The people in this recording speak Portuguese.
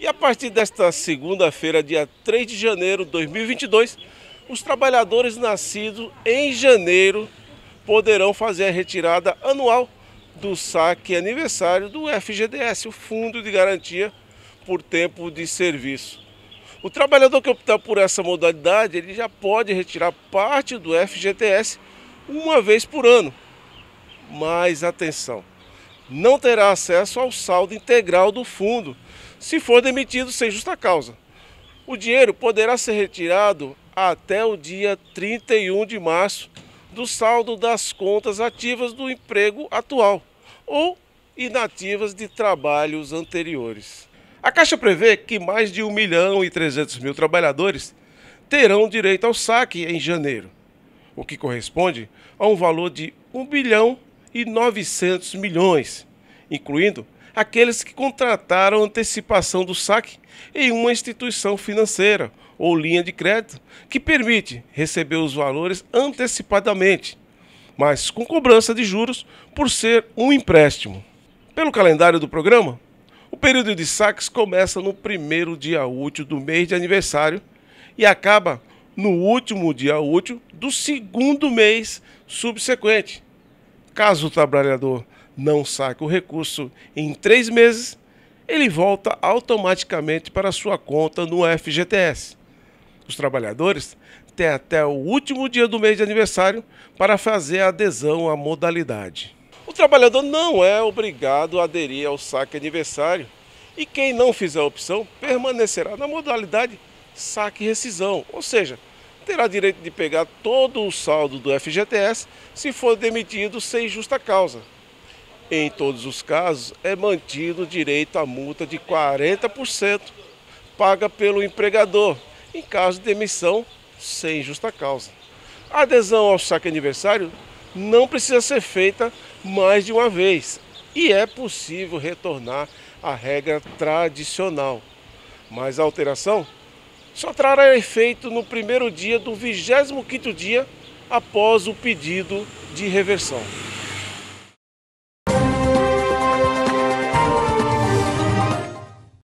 E a partir desta segunda-feira, dia 3 de janeiro de 2022, os trabalhadores nascidos em janeiro poderão fazer a retirada anual do saque aniversário do FGDS, o Fundo de Garantia por Tempo de Serviço. O trabalhador que optar por essa modalidade, ele já pode retirar parte do FGTS uma vez por ano. Mas atenção, não terá acesso ao saldo integral do fundo, se for demitido sem justa causa. O dinheiro poderá ser retirado até o dia 31 de março do saldo das contas ativas do emprego atual ou inativas de trabalhos anteriores. A Caixa prevê que mais de 1 milhão e 300 mil trabalhadores terão direito ao saque em janeiro, o que corresponde a um valor de 1 bilhão e 900 milhões, incluindo aqueles que contrataram antecipação do saque em uma instituição financeira ou linha de crédito que permite receber os valores antecipadamente, mas com cobrança de juros por ser um empréstimo. Pelo calendário do programa, o período de saques começa no primeiro dia útil do mês de aniversário e acaba no último dia útil do segundo mês subsequente, Caso o trabalhador não saque o recurso em três meses, ele volta automaticamente para sua conta no FGTS. Os trabalhadores têm até o último dia do mês de aniversário para fazer a adesão à modalidade. O trabalhador não é obrigado a aderir ao saque aniversário e quem não fizer a opção permanecerá na modalidade saque rescisão, ou seja, terá direito de pegar todo o saldo do FGTS se for demitido sem justa causa. Em todos os casos, é mantido o direito à multa de 40% paga pelo empregador, em caso de demissão sem justa causa. A adesão ao saque aniversário não precisa ser feita mais de uma vez e é possível retornar à regra tradicional. Mas a alteração só trará efeito no primeiro dia do 25º dia após o pedido de reversão.